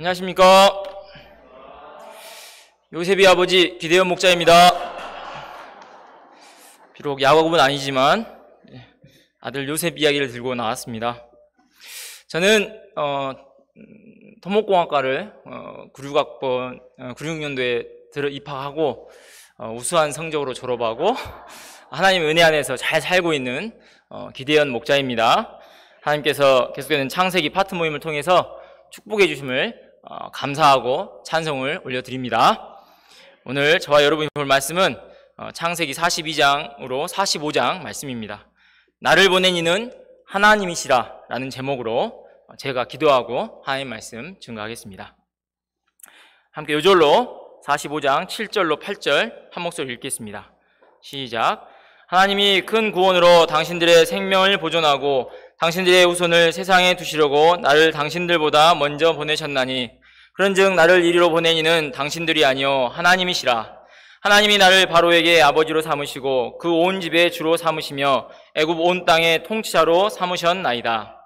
안녕하십니까. 요셉이 아버지 비대현 목자입니다. 비록 야곱은 아니지만 예, 아들 요셉 이야기를 들고 나왔습니다. 저는 어, 토목공학과를 어, 96학번 어, 96년도에 들어 입학하고 어, 우수한 성적으로 졸업하고 하나님 은혜 안에서 잘 살고 있는 어, 기대현 목자입니다. 하나님께서 계속되는 창세기 파트 모임을 통해서 축복해 주심을 어, 감사하고 찬송을 올려드립니다. 오늘 저와 여러분이 볼 말씀은 어, 창세기 42장으로 45장 말씀입니다. 나를 보낸 이는 하나님이시라 라는 제목으로 어, 제가 기도하고 하나님 말씀 증거하겠습니다. 함께 요절로 45장 7절로 8절 한 목소리 읽겠습니다. 시작. 하나님이 큰 구원으로 당신들의 생명을 보존하고 당신들의 후손을 세상에 두시려고 나를 당신들보다 먼저 보내셨나니 그런즉 나를 이리로 보내니는 당신들이 아니요 하나님이시라. 하나님이 나를 바로에게 아버지로 삼으시고 그 온 집에 주로 삼으시며 애굽 온 땅의 통치자로 삼으셨나이다.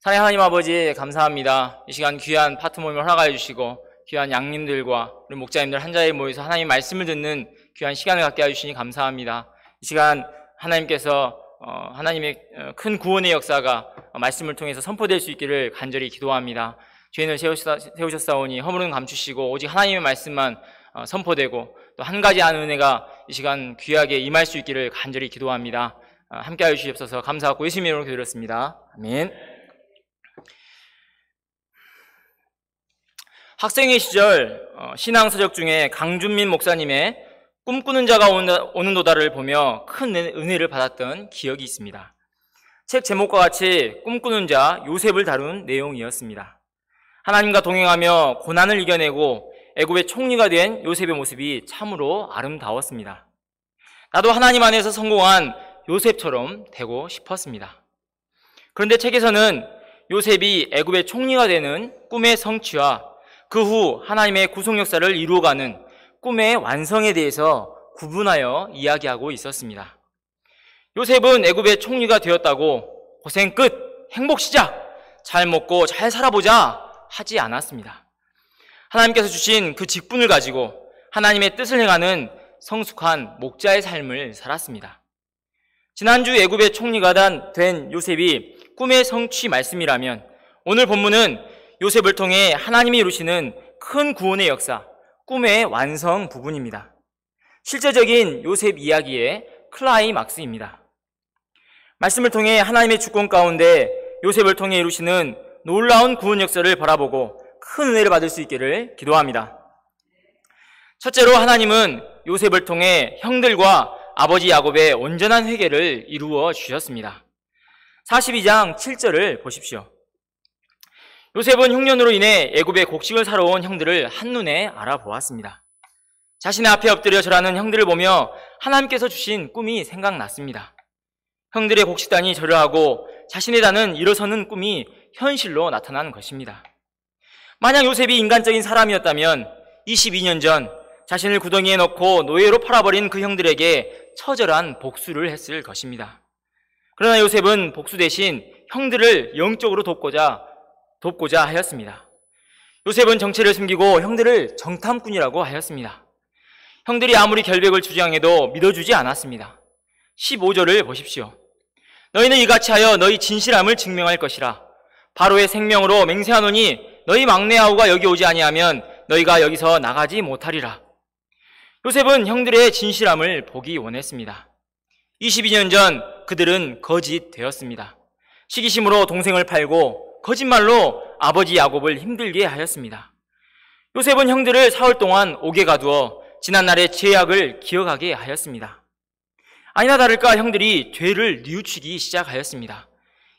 사랑 하나님 아버지 감사합니다. 이 시간 귀한 파트 모임을 허락하여 주시고 귀한 양님들과 우리 목자님들 한 자리에 모여서 하나님 말씀을 듣는 귀한 시간을 갖게 해주시니 감사합니다. 이 시간 하나님께서 어, 하나님의 어, 큰 구원의 역사가 어, 말씀을 통해서 선포될 수 있기를 간절히 기도합니다. 죄인을 세우셨사, 오니 허물은 감추시고 오직 하나님의 말씀만 어, 선포되고 또 한 가지 아는 은혜가 이 시간 귀하게 임할 수 있기를 간절히 기도합니다. 어, 함께해 주시옵소서 감사하고 예수님의 이름으로 기도드렸습니다. 아멘. 학생의 시절 어, 신앙서적 중에 강준민 목사님의 꿈꾸는 자가 오는 도다를 보며 큰 은혜를 받았던 기억이 있습니다. 책 제목과 같이 꿈꾸는 자 요셉을 다룬 내용이었습니다. 하나님과 동행하며 고난을 이겨내고 애굽의 총리가 된 요셉의 모습이 참으로 아름다웠습니다. 나도 하나님 안에서 성공한 요셉처럼 되고 싶었습니다. 그런데 책에서는 요셉이 애굽의 총리가 되는 꿈의 성취와 그 후 하나님의 구속 역사를 이루어가는 꿈의 완성에 대해서 구분하여 이야기하고 있었습니다. 요셉은 애굽의 총리가 되었다고 고생 끝, 행복 시작, 잘 먹고 잘 살아보자 하지 않았습니다. 하나님께서 주신 그 직분을 가지고 하나님의 뜻을 행하는 성숙한 목자의 삶을 살았습니다. 지난주 애굽의 총리가 된 요셉이 꿈의 성취 말씀이라면 오늘 본문은 요셉을 통해 하나님이 이루시는 큰 구원의 역사, 꿈의 완성 부분입니다. 실제적인 요셉 이야기의 클라이막스입니다. 말씀을 통해 하나님의 주권 가운데 요셉을 통해 이루시는 놀라운 구원 역사를 바라보고 큰 은혜를 받을 수 있기를 기도합니다. 첫째로 하나님은 요셉을 통해 형들과 아버지 야곱의 온전한 회개를 이루어 주셨습니다. 42장 7절을 보십시오. 요셉은 흉년으로 인해 애굽의 곡식을 사러 온 형들을 한눈에 알아보았습니다. 자신의 앞에 엎드려 절하는 형들을 보며 하나님께서 주신 꿈이 생각났습니다. 형들의 곡식단이 절을 하고 자신의 단은 일어서는 꿈이 현실로 나타나는 것입니다. 만약 요셉이 인간적인 사람이었다면 22년 전 자신을 구덩이에 넣고 노예로 팔아버린 그 형들에게 처절한 복수를 했을 것입니다. 그러나 요셉은 복수 대신 형들을 영적으로 돕고자 돕고자 하였습니다. 요셉은 정체를 숨기고 형들을 정탐꾼이라고 하였습니다. 형들이 아무리 결백을 주장해도 믿어주지 않았습니다. 15절을 보십시오. 너희는 이같이 하여 너희 진실함을 증명할 것이라. 바로의 생명으로 맹세하노니 너희 막내아우가 여기 오지 아니하면 너희가 여기서 나가지 못하리라. 요셉은 형들의 진실함을 보기 원했습니다. 22년 전 그들은 거짓 되었습니다. 시기심으로 동생을 팔고 거짓말로 아버지 야곱을 힘들게 하였습니다. 요셉은 형들을 사흘 동안 옥에 가두어 지난날의 죄악을 기억하게 하였습니다. 아니나 다를까 형들이 죄를 뉘우치기 시작하였습니다.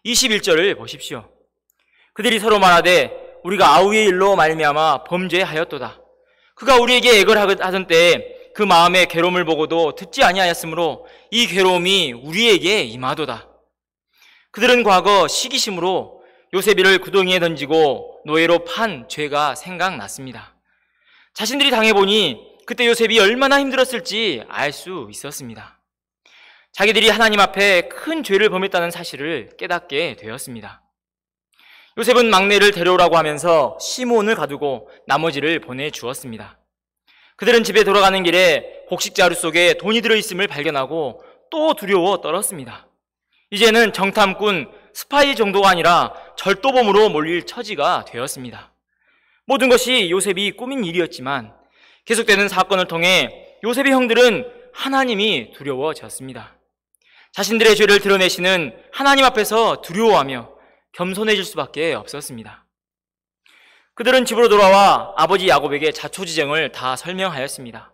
21절을 보십시오. 그들이 서로 말하되 우리가 아우의 일로 말미암아 범죄하였도다. 그가 우리에게 애걸 하던 때에 그 마음의 괴로움을 보고도 듣지 아니하였으므로 이 괴로움이 우리에게 임하도다. 그들은 과거 시기심으로 요셉이를 구덩이에 던지고 노예로 판 죄가 생각났습니다. 자신들이 당해보니 그때 요셉이 얼마나 힘들었을지 알 수 있었습니다. 자기들이 하나님 앞에 큰 죄를 범했다는 사실을 깨닫게 되었습니다. 요셉은 막내를 데려오라고 하면서 시몬을 가두고 나머지를 보내주었습니다. 그들은 집에 돌아가는 길에 곡식 자루 속에 돈이 들어있음을 발견하고 또 두려워 떨었습니다. 이제는 정탐꾼, 스파이 정도가 아니라 절도범으로 몰릴 처지가 되었습니다. 모든 것이 요셉이 꾸민 일이었지만 계속되는 사건을 통해 요셉의 형들은 하나님이 두려워졌습니다. 자신들의 죄를 드러내시는 하나님 앞에서 두려워하며 겸손해질 수밖에 없었습니다. 그들은 집으로 돌아와 아버지 야곱에게 자초지정을 다 설명하였습니다.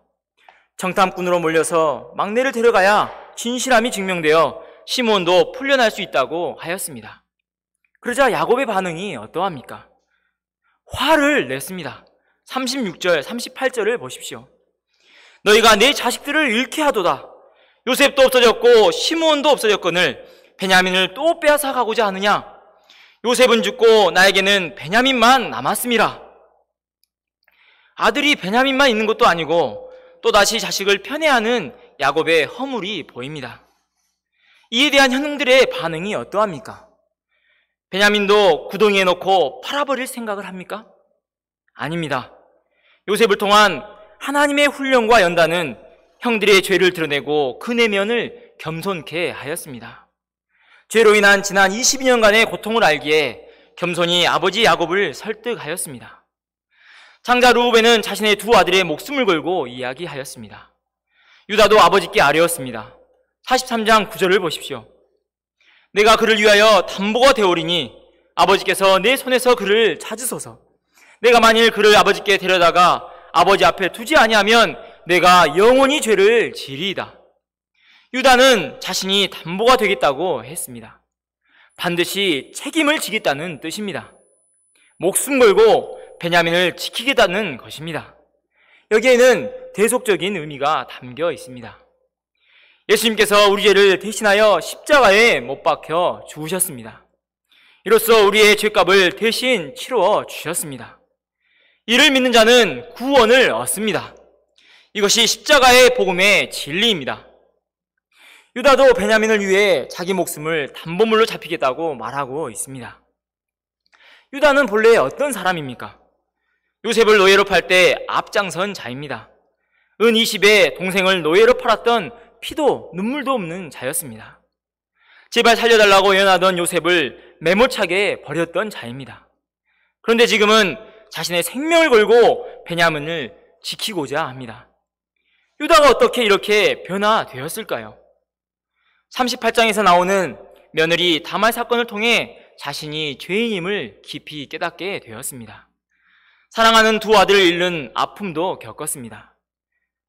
정탐꾼으로 몰려서 막내를 데려가야 진실함이 증명되어 시몬도 풀려날 수 있다고 하였습니다. 그러자 야곱의 반응이 어떠합니까? 화를 냈습니다. 36절, 38절을 보십시오. 너희가 내 자식들을 잃게 하도다. 요셉도 없어졌고 시몬도 없어졌거늘 베냐민을 또 빼앗아 가고자 하느냐? 요셉은 죽고 나에게는 베냐민만 남았습니다. 아들이 베냐민만 있는 것도 아니고 또다시 자식을 편애하는 야곱의 허물이 보입니다. 이에 대한 현흥들의 반응이 어떠합니까? 베냐민도 구덩이에 넣고 팔아버릴 생각을 합니까? 아닙니다. 요셉을 통한 하나님의 훈련과 연단은 형들의 죄를 드러내고 그 내면을 겸손케 하였습니다. 죄로 인한 지난 22년간의 고통을 알기에 겸손히 아버지 야곱을 설득하였습니다. 장자 루우벤은 자신의 두 아들의 목숨을 걸고 이야기하였습니다. 유다도 아버지께 아뢰었습니다. 43장 9절을 보십시오. 내가 그를 위하여 담보가 되오리니 아버지께서 내 손에서 그를 찾으소서. 내가 만일 그를 아버지께 데려다가 아버지 앞에 두지 아니하면 내가 영원히 죄를 지리이다. 유다는 자신이 담보가 되겠다고 했습니다. 반드시 책임을 지겠다는 뜻입니다. 목숨 걸고 베냐민을 지키겠다는 것입니다. 여기에는 대속적인 의미가 담겨 있습니다. 예수님께서 우리 죄를 대신하여 십자가에 못 박혀 죽으셨습니다. 이로써 우리의 죄값을 대신 치루 주셨습니다. 이를 믿는 자는 구원을 얻습니다. 이것이 십자가의 복음의 진리입니다. 유다도 베냐민을 위해 자기 목숨을 담보물로 잡히겠다고 말하고 있습니다. 유다는 본래 어떤 사람입니까? 요셉을 노예로 팔 때 앞장선 자입니다. 은 20에 동생을 노예로 팔았던 피도 눈물도 없는 자였습니다. 제발 살려달라고 연하던 요셉을 매몰차게 버렸던 자입니다. 그런데 지금은 자신의 생명을 걸고 베냐민을 지키고자 합니다. 유다가 어떻게 이렇게 변화되었을까요? 38장에서 나오는 며느리 다말 사건을 통해 자신이 죄인임을 깊이 깨닫게 되었습니다. 사랑하는 두 아들을 잃는 아픔도 겪었습니다.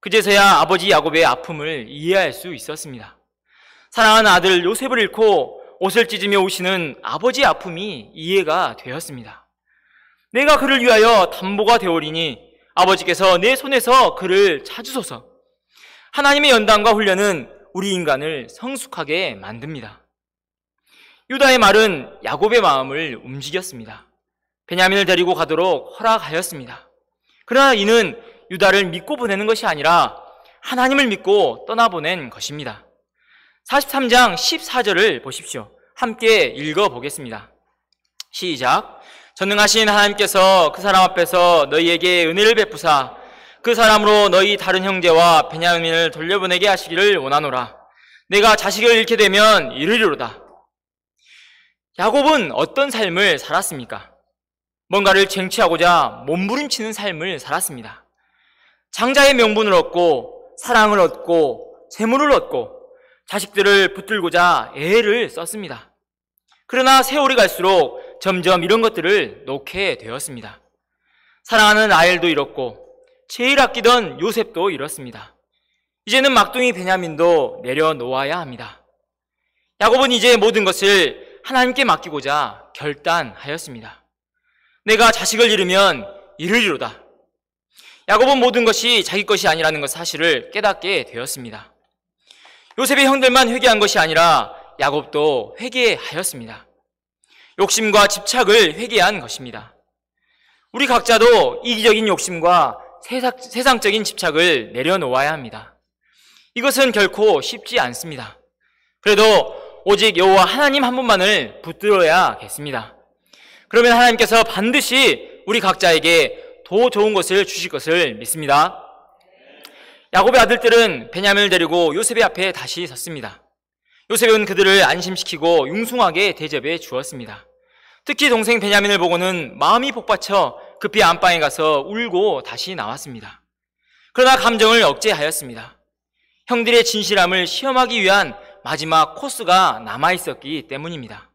그제서야 아버지 야곱의 아픔을 이해할 수 있었습니다. 사랑하는 아들 요셉을 잃고 옷을 찢으며 오시는 아버지의 아픔이 이해가 되었습니다. 내가 그를 위하여 담보가 되오리니 아버지께서 내 손에서 그를 찾으소서. 하나님의 연단과 훈련은 우리 인간을 성숙하게 만듭니다. 유다의 말은 야곱의 마음을 움직였습니다. 베냐민을 데리고 가도록 허락하였습니다. 그러나 이는 유다를 믿고 보내는 것이 아니라 하나님을 믿고 떠나보낸 것입니다. 43장 14절을 보십시오. 함께 읽어보겠습니다. 시작. 전능하신 하나님께서 그 사람 앞에서 너희에게 은혜를 베푸사 그 사람으로 너희 다른 형제와 베냐민을 돌려보내게 하시기를 원하노라. 내가 자식을 잃게 되면 이르리로다. 야곱은 어떤 삶을 살았습니까? 뭔가를 쟁취하고자 몸부림치는 삶을 살았습니다. 장자의 명분을 얻고 사랑을 얻고 재물을 얻고 자식들을 붙들고자 애를 썼습니다. 그러나 세월이 갈수록 점점 이런 것들을 놓게 되었습니다. 사랑하는 아일도 잃었고 제일 아끼던 요셉도 이렇습니다. 이제는 막둥이 베냐민도 내려놓아야 합니다. 야곱은 이제 모든 것을 하나님께 맡기고자 결단하였습니다. 내가 자식을 잃으면 이를 이로다. 야곱은 모든 것이 자기 것이 아니라는 것 사실을 깨닫게 되었습니다. 요셉의 형들만 회개한 것이 아니라 야곱도 회개하였습니다. 욕심과 집착을 회개한 것입니다. 우리 각자도 이기적인 욕심과 세상, 적인 집착을 내려놓아야 합니다. 이것은 결코 쉽지 않습니다. 그래도 오직 여호와 하나님 한 분만을 붙들어야겠습니다. 그러면 하나님께서 반드시 우리 각자에게 더 좋은 것을 주실 것을 믿습니다. 야곱의 아들들은 베냐민을 데리고 요셉의 앞에 다시 섰습니다. 요셉은 그들을 안심시키고 융숭하게 대접해 주었습니다. 특히 동생 베냐민을 보고는 마음이 복받쳐 급히 안방에 가서 울고 다시 나왔습니다. 그러나 감정을 억제하였습니다. 형들의 진실함을 시험하기 위한 마지막 코스가 남아 있었기 때문입니다.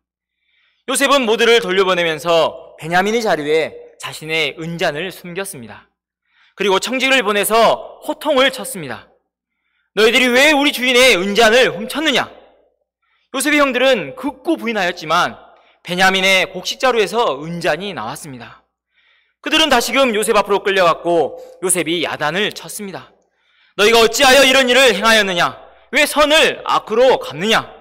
요셉은 모두를 돌려보내면서 베냐민의 자리에 자신의 은잔을 숨겼습니다. 그리고 청지를 보내서 호통을 쳤습니다. 너희들이 왜 우리 주인의 은잔을 훔쳤느냐? 요셉의 형들은 극구 부인하였지만 베냐민의 곡식자루에서 은잔이 나왔습니다. 그들은 다시금 요셉 앞으로 끌려갔고 요셉이 야단을 쳤습니다. 너희가 어찌하여 이런 일을 행하였느냐? 왜 선을 악으로 갚느냐?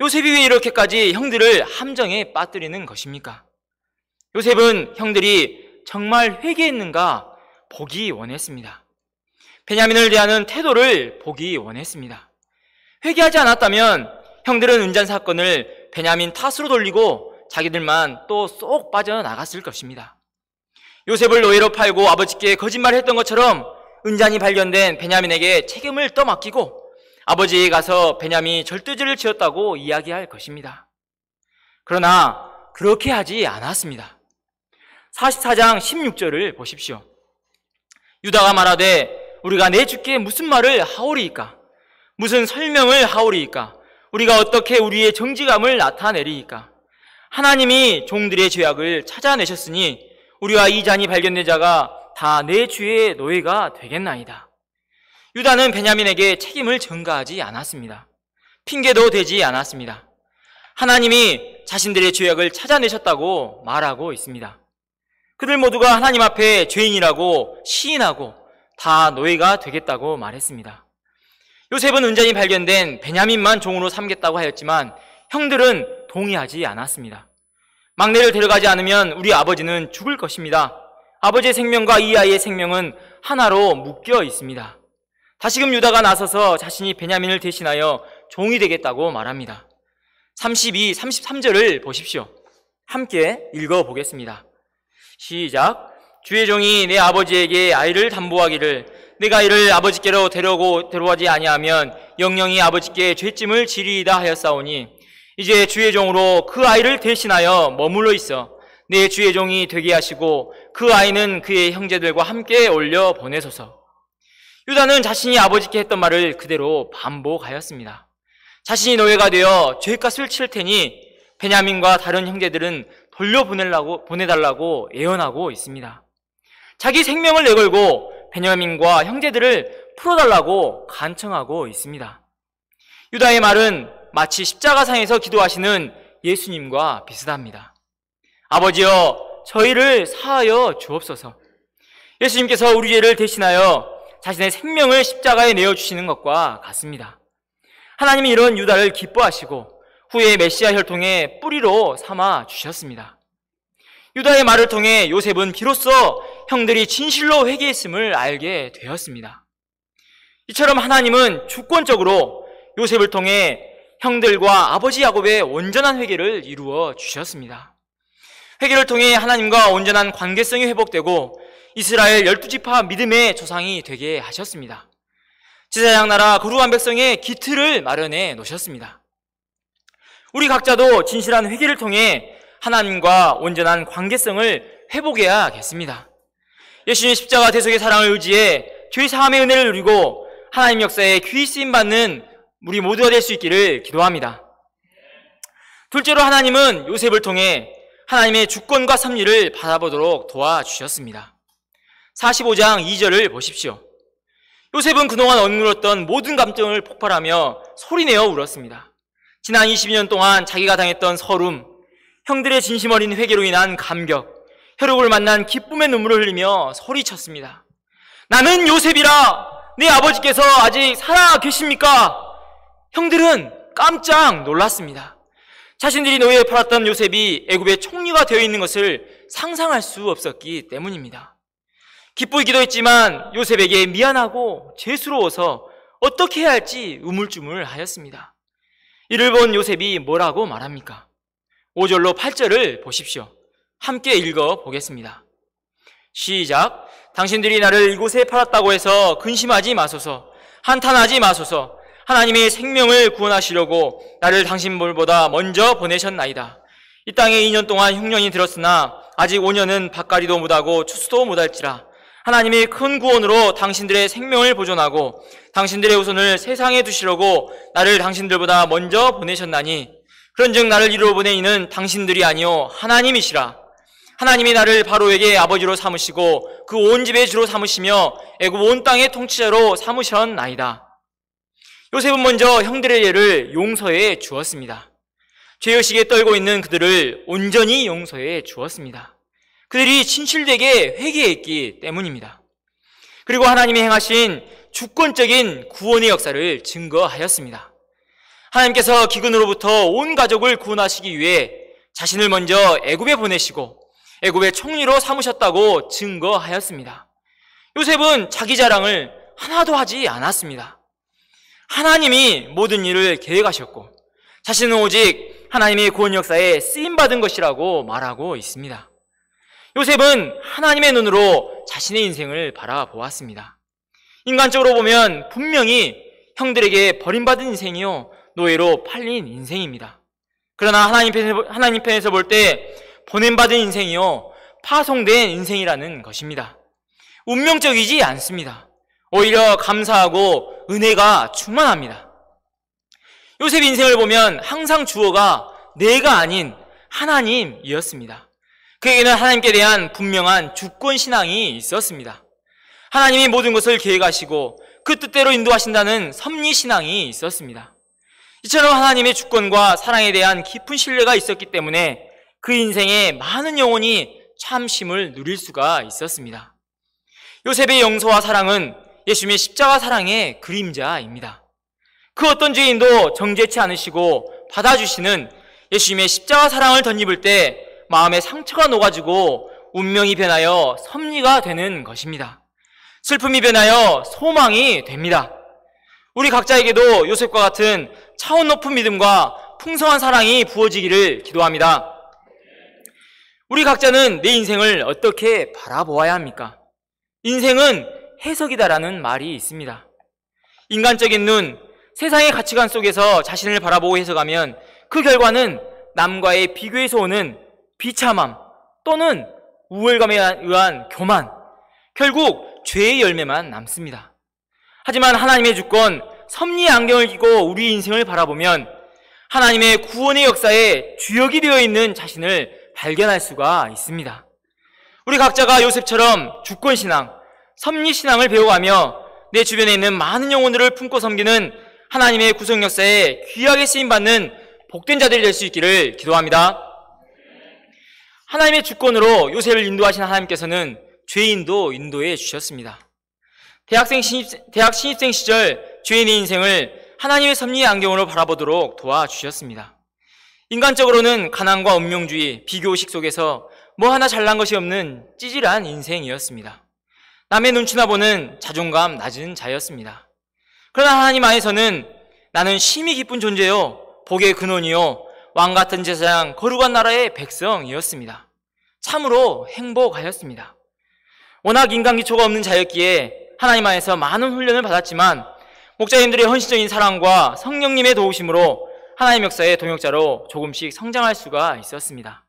요셉이 왜 이렇게까지 형들을 함정에 빠뜨리는 것입니까? 요셉은 형들이 정말 회개했는가 보기 원했습니다. 베냐민을 대하는 태도를 보기 원했습니다. 회개하지 않았다면 형들은 은잔 사건을 베냐민 탓으로 돌리고 자기들만 또 쏙 빠져나갔을 것입니다. 요셉을 노예로 팔고 아버지께 거짓말을 했던 것처럼 은잔이 발견된 베냐민에게 책임을 떠맡기고 아버지에 가서 베냐민이 절대죄를 지었다고 이야기할 것입니다. 그러나 그렇게 하지 않았습니다. 44장 16절을 보십시오. 유다가 말하되 우리가 내 주께 무슨 말을 하오리이까 무슨 설명을 하오리이까 우리가 어떻게 우리의 정직함을 나타내리이까 하나님이 종들의 죄악을 찾아내셨으니 우리와 이 잔이 발견된 자가 다내 주의 노예가 되겠나이다. 유다는 베냐민에게 책임을 전가하지 않았습니다. 핑계도 되지 않았습니다. 하나님이 자신들의 죄악을 찾아내셨다고 말하고 있습니다. 그들 모두가 하나님 앞에 죄인이라고 시인하고 다 노예가 되겠다고 말했습니다. 요셉은 은전이 발견된 베냐민만 종으로 삼겠다고 하였지만 형들은 동의하지 않았습니다. 막내를 데려가지 않으면 우리 아버지는 죽을 것입니다. 아버지의 생명과 이 아이의 생명은 하나로 묶여 있습니다. 다시금 유다가 나서서 자신이 베냐민을 대신하여 종이 되겠다고 말합니다. 32, 33절을 보십시오. 함께 읽어보겠습니다. 시작. 주의 종이 내 아버지에게 아이를 담보하기를 내가 이를 아버지께로 데려고 데려가지 아니하면 영영이 아버지께 죄짐을 지리이다 하였사오니 이제 주의 종으로 그 아이를 대신하여 머물러 있어 내 주의 종이 되게 하시고 그 아이는 그의 형제들과 함께 올려 보내소서. 유다는 자신이 아버지께 했던 말을 그대로 반복하였습니다. 자신이 노예가 되어 죄값을 칠 테니 베냐민과 다른 형제들은 돌려보내려고 보내달라고 애원하고 있습니다. 자기 생명을 내걸고 베냐민과 형제들을 풀어달라고 간청하고 있습니다. 유다의 말은 마치 십자가상에서 기도하시는 예수님과 비슷합니다. 아버지여, 저희를 사하여 주옵소서. 예수님께서 우리 죄를 대신하여 자신의 생명을 십자가에 내어주시는 것과 같습니다. 하나님이 이런 유다를 기뻐하시고 후에 메시아 혈통의 뿌리로 삼아 주셨습니다. 유다의 말을 통해 요셉은 비로소 형들이 진실로 회개했음을 알게 되었습니다. 이처럼 하나님은 주권적으로 요셉을 통해 형들과 아버지 야곱의 온전한 회개를 이루어 주셨습니다. 회개를 통해 하나님과 온전한 관계성이 회복되고 이스라엘 열두 지파 믿음의 조상이 되게 하셨습니다. 제사장 나라 거룩한 백성의 기틀을 마련해 놓으셨습니다. 우리 각자도 진실한 회개를 통해 하나님과 온전한 관계성을 회복해야겠습니다. 예수님 십자가 대속의 사랑을 의지해 죄 사함의 은혜를 누리고 하나님 역사에 귀 쓰임 받는 우리 모두가 될 수 있기를 기도합니다. 둘째로 하나님은 요셉을 통해 하나님의 주권과 섭리를 받아보도록 도와주셨습니다. 45장 2절을 보십시오. 요셉은 그동안 억눌렀던 모든 감정을 폭발하며 소리내어 울었습니다. 지난 20년 동안 자기가 당했던 서름, 형들의 진심 어린 회개로 인한 감격, 혈육을 만난 기쁨의 눈물을 흘리며 소리쳤습니다. 나는 요셉이라! 내 아버지께서 아직 살아 계십니까? 형들은 깜짝 놀랐습니다. 자신들이 노예에 팔았던 요셉이 애굽의 총리가 되어 있는 것을 상상할 수 없었기 때문입니다. 기쁘기도 했지만 요셉에게 미안하고 죄스러워서 어떻게 해야 할지 우물쭈물 하였습니다. 이를 본 요셉이 뭐라고 말합니까? 5절로 8절을 보십시오. 함께 읽어 보겠습니다. 시작. 당신들이 나를 이곳에 팔았다고 해서 근심하지 마소서, 한탄하지 마소서, 하나님의 생명을 구원하시려고 나를 당신보다 먼저 보내셨나이다. 이 땅에 2년 동안 흉년이 들었으나 아직 5년은 밭가리도 못하고 추수도 못할지라. 하나님이큰 구원으로 당신들의 생명을 보존하고 당신들의 우선을 세상에 두시려고 나를 당신들보다 먼저 보내셨나니 그런즉 나를 이루어 보내 이는 당신들이 아니요 하나님이시라. 하나님이 나를 바로에게 아버지로 삼으시고 그 온 집의 주로 삼으시며 애굽 온 땅의 통치자로 삼으셨나이다. 요셉은 먼저 형들의 죄를 용서해 주었습니다. 죄의식에 떨고 있는 그들을 온전히 용서해 주었습니다. 그들이 진실되게 회개했기 때문입니다. 그리고 하나님이 행하신 주권적인 구원의 역사를 증거하였습니다. 하나님께서 기근으로부터 온 가족을 구원하시기 위해 자신을 먼저 애굽에 보내시고 애굽의 총리로 삼으셨다고 증거하였습니다. 요셉은 자기 자랑을 하나도 하지 않았습니다. 하나님이 모든 일을 계획하셨고 자신은 오직 하나님의 구원 역사에 쓰임받은 것이라고 말하고 있습니다. 요셉은 하나님의 눈으로 자신의 인생을 바라보았습니다. 인간적으로 보면 분명히 형들에게 버림받은 인생이요, 노예로 팔린 인생입니다. 그러나 하나님, 편에서, 하나님 편에서 볼 때 보냄받은 인생이요, 파송된 인생이라는 것입니다. 운명적이지 않습니다. 오히려 감사하고 은혜가 충만합니다. 요셉 인생을 보면 항상 주어가 내가 아닌 하나님이었습니다. 그에게는 하나님께 대한 분명한 주권 신앙이 있었습니다. 하나님이 모든 것을 계획하시고 그 뜻대로 인도하신다는 섭리 신앙이 있었습니다. 이처럼 하나님의 주권과 사랑에 대한 깊은 신뢰가 있었기 때문에 그 인생에 많은 영혼이 참심을 누릴 수가 있었습니다. 요셉의 용서와 사랑은 예수님의 십자가 사랑의 그림자입니다. 그 어떤 죄인도 정죄치 않으시고 받아주시는 예수님의 십자가 사랑을 덧입을 때 마음의 상처가 녹아지고 운명이 변하여 섭리가 되는 것입니다. 슬픔이 변하여 소망이 됩니다. 우리 각자에게도 요셉과 같은 차원 높은 믿음과 풍성한 사랑이 부어지기를 기도합니다. 우리 각자는 내 인생을 어떻게 바라보아야 합니까? 인생은 해석이다라는 말이 있습니다. 인간적인 눈, 세상의 가치관 속에서 자신을 바라보고 해석하면 그 결과는 남과의 비교에서 오는 비참함 또는 우월감에 의한 교만, 결국 죄의 열매만 남습니다. 하지만 하나님의 주권, 섭리의 안경을 끼고 우리 인생을 바라보면 하나님의 구원의 역사에 주역이 되어 있는 자신을 발견할 수가 있습니다. 우리 각자가 요셉처럼 주권신앙, 섭리신앙을 배워가며 내 주변에 있는 많은 영혼들을 품고 섬기는 하나님의 구속 역사에 귀하게 쓰임받는 복된 자들이 될 수 있기를 기도합니다. 하나님의 주권으로 요셉을 인도하신 하나님께서는 죄인도 인도해 주셨습니다. 대학생 신입, 대학 신입생 시절 죄인의 인생을 하나님의 섭리의 안경으로 바라보도록 도와주셨습니다. 인간적으로는 가난과 운명주의, 비교식 속에서 뭐 하나 잘난 것이 없는 찌질한 인생이었습니다. 남의 눈치나 보는 자존감 낮은 자였습니다. 그러나 하나님 안에서는 나는 심히 기쁜 존재요, 복의 근원이요, 왕 같은 제사장, 거룩한 나라의 백성이었습니다. 참으로 행복하였습니다. 워낙 인간 기초가 없는 자였기에 하나님 안에서 많은 훈련을 받았지만 목자님들의 헌신적인 사랑과 성령님의 도우심으로 하나님 역사의 동역자로 조금씩 성장할 수가 있었습니다.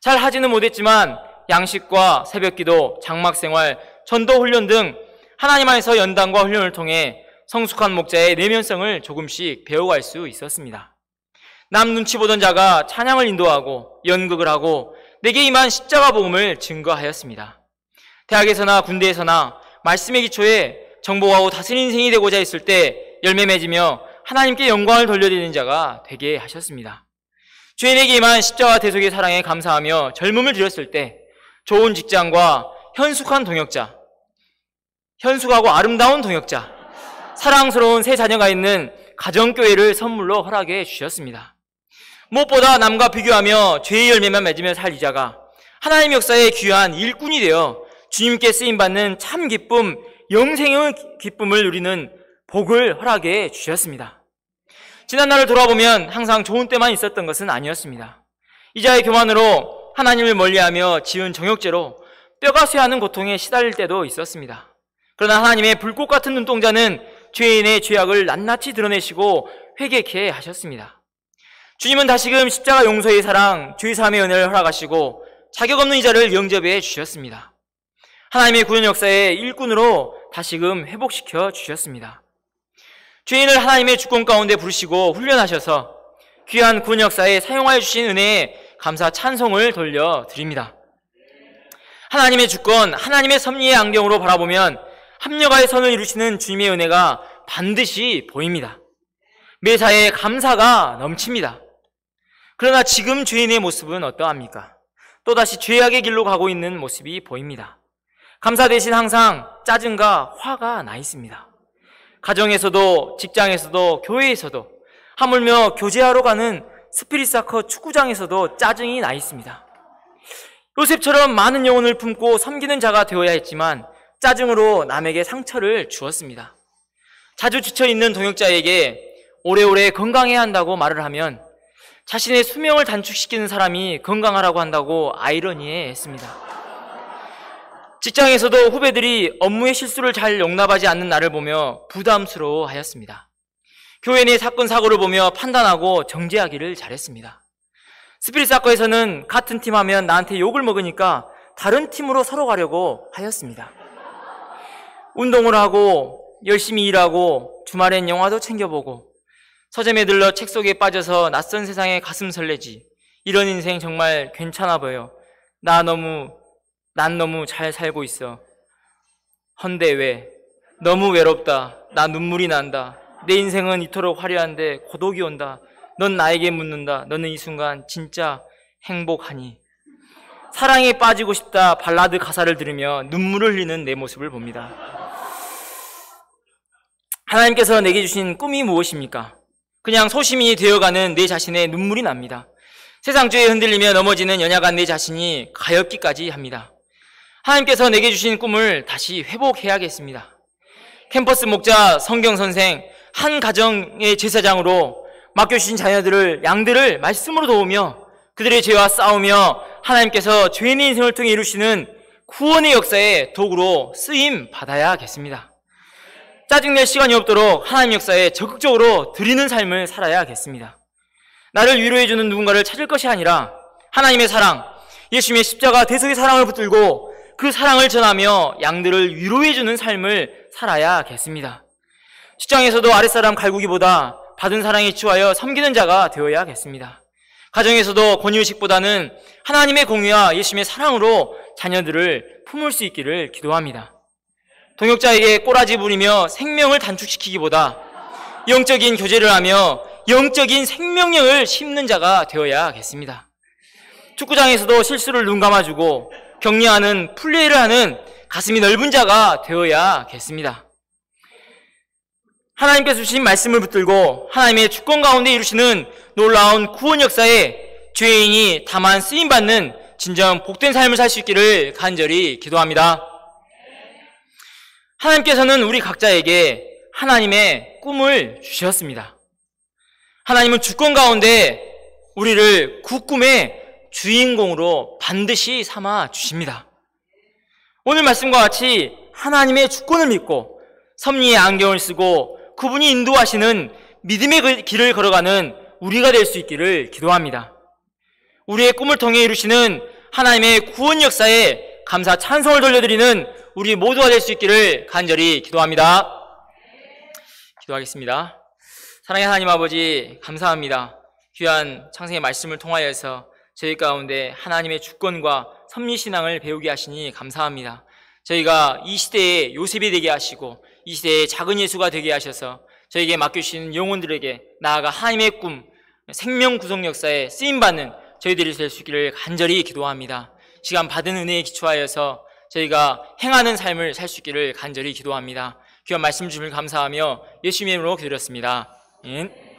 잘 하지는 못했지만 양식과 새벽기도, 장막생활, 전도 훈련 등 하나님 안에서 연단과 훈련을 통해 성숙한 목자의 내면성을 조금씩 배워갈 수 있었습니다. 남 눈치 보던 자가 찬양을 인도하고 연극을 하고 내게 임한 십자가 복음을 증거하였습니다. 대학에서나 군대에서나 말씀의 기초에 정복하고 다스린 인생이 되고자 했을 때 열매 맺으며 하나님께 영광을 돌려드리는 자가 되게 하셨습니다. 주인에게 임한 십자가 대속의 사랑에 감사하며 젊음을 드렸을 때 좋은 직장과 현숙한 동역자, 현숙하고 아름다운 동역자, 사랑스러운 세 자녀가 있는 가정교회를 선물로 허락해 주셨습니다. 무엇보다 남과 비교하며 죄의 열매만 맺으며 살 이자가 하나님 역사에 귀한 일꾼이 되어 주님께 쓰임받는 참 기쁨, 영생의 기쁨을 누리는 복을 허락해 주셨습니다. 지난 날을 돌아보면 항상 좋은 때만 있었던 것은 아니었습니다. 이자의 교만으로 하나님을 멀리하며 지은 정욕죄로 뼈가 쇠하는 고통에 시달릴 때도 있었습니다. 그러나 하나님의 불꽃 같은 눈동자는 죄인의 죄악을 낱낱이 드러내시고 회개케 하셨습니다. 주님은 다시금 십자가 용서의 사랑, 죄사함의 은혜를 허락하시고 자격 없는 이자를 영접해 주셨습니다. 하나님의 구원 역사의 일꾼으로 다시금 회복시켜 주셨습니다. 죄인을 하나님의 주권 가운데 부르시고 훈련하셔서 귀한 구원 역사에 사용하여 주신 은혜에 감사 찬송을 돌려 드립니다. 하나님의 주권, 하나님의 섭리의 안경으로 바라보면 합력하의 선을 이루시는 주님의 은혜가 반드시 보입니다. 매사에 감사가 넘칩니다. 그러나 지금 죄인의 모습은 어떠합니까? 또다시 죄악의 길로 가고 있는 모습이 보입니다. 감사 대신 항상 짜증과 화가 나 있습니다. 가정에서도, 직장에서도, 교회에서도, 하물며 교제하러 가는 스피릿사커 축구장에서도 짜증이 나 있습니다. 요셉처럼 많은 영혼을 품고 섬기는 자가 되어야 했지만 짜증으로 남에게 상처를 주었습니다. 자주 지쳐 있는 동역자에게 오래오래 건강해야 한다고 말을 하면 자신의 수명을 단축시키는 사람이 건강하라고 한다고 아이러니해 했습니다. 직장에서도 후배들이 업무의 실수를 잘 용납하지 않는 나를 보며 부담스러워 하였습니다. 교회 내 사건, 사고를 보며 판단하고 정제하기를 잘했습니다. 스피릿 사커에서는 같은 팀 하면 나한테 욕을 먹으니까 다른 팀으로 서로 가려고 하였습니다. 운동을 하고 열심히 일하고 주말엔 영화도 챙겨보고 서점에 들러 책 속에 빠져서 낯선 세상에 가슴 설레지. 이런 인생 정말 괜찮아 보여. 나 너무, 난 너무 잘 살고 있어. 헌데 왜? 너무 외롭다. 나 눈물이 난다. 내 인생은 이토록 화려한데 고독이 온다. 넌 나에게 묻는다. 너는 이 순간 진짜 행복하니? 사랑에 빠지고 싶다. 발라드 가사를 들으며 눈물을 흘리는 내 모습을 봅니다. 하나님께서 내게 주신 꿈이 무엇입니까? 그냥 소심이 되어가는 내 자신의 눈물이 납니다. 세상주에 흔들리며 넘어지는 연약한 내 자신이 가엾기까지 합니다. 하나님께서 내게 주신 꿈을 다시 회복해야겠습니다. 캠퍼스 목자 성경 선생 한 가정의 제사장으로 맡겨주신 자녀들을, 양들을 말씀으로 도우며 그들의 죄와 싸우며 하나님께서 죄인의 인생을 통해 이루시는 구원의 역사의 도구로 쓰임 받아야겠습니다. 짜증낼 시간이 없도록 하나님 역사에 적극적으로 드리는 삶을 살아야겠습니다. 나를 위로해주는 누군가를 찾을 것이 아니라 하나님의 사랑, 예수님의 십자가 대속의 사랑을 붙들고 그 사랑을 전하며 양들을 위로해주는 삶을 살아야겠습니다. 직장에서도 아랫사람 갈구기보다 받은 사랑에 추하여 섬기는 자가 되어야겠습니다. 가정에서도 권유식보다는 하나님의 공유와 예수님의 사랑으로 자녀들을 품을 수 있기를 기도합니다. 동역자에게 꼬라지 부리며 생명을 단축시키기보다 영적인 교제를 하며 영적인 생명력을 심는 자가 되어야겠습니다. 축구장에서도 실수를 눈 감아주고 격려하는 플레이를 하는 가슴이 넓은 자가 되어야겠습니다. 하나님께서 주신 말씀을 붙들고 하나님의 주권 가운데 이루시는 놀라운 구원 역사에 죄인이 다만 쓰임받는 진정 복된 삶을 살 수 있기를 간절히 기도합니다. 하나님께서는 우리 각자에게 하나님의 꿈을 주셨습니다. 하나님은 주권 가운데 우리를 그 꿈의 주인공으로 반드시 삼아 주십니다. 오늘 말씀과 같이 하나님의 주권을 믿고 섭리의 안경을 쓰고 그분이 인도하시는 믿음의 그 길을 걸어가는 우리가 될 수 있기를 기도합니다. 우리의 꿈을 통해 이루시는 하나님의 구원 역사에 감사 찬성을 돌려드리는 우리 모두가 될 수 있기를 간절히 기도합니다. 기도하겠습니다. 사랑의 하나님 아버지, 감사합니다. 귀한 창세의 말씀을 통하여서 저희 가운데 하나님의 주권과 섭리신앙을 배우게 하시니 감사합니다. 저희가 이 시대에 요셉이 되게 하시고 이 시대의 작은 예수가 되게 하셔서 저에게 맡겨주는 영혼들에게 나아가 하나님의 꿈, 생명 구속 역사에 쓰임받는 저희들이 될 수 있기를 간절히 기도합니다. 시간 받은 은혜에 기초하여서 저희가 행하는 삶을 살 수 있기를 간절히 기도합니다. 귀한 말씀 주심을 감사하며 예수님의 이름으로 기도드렸습니다. 인.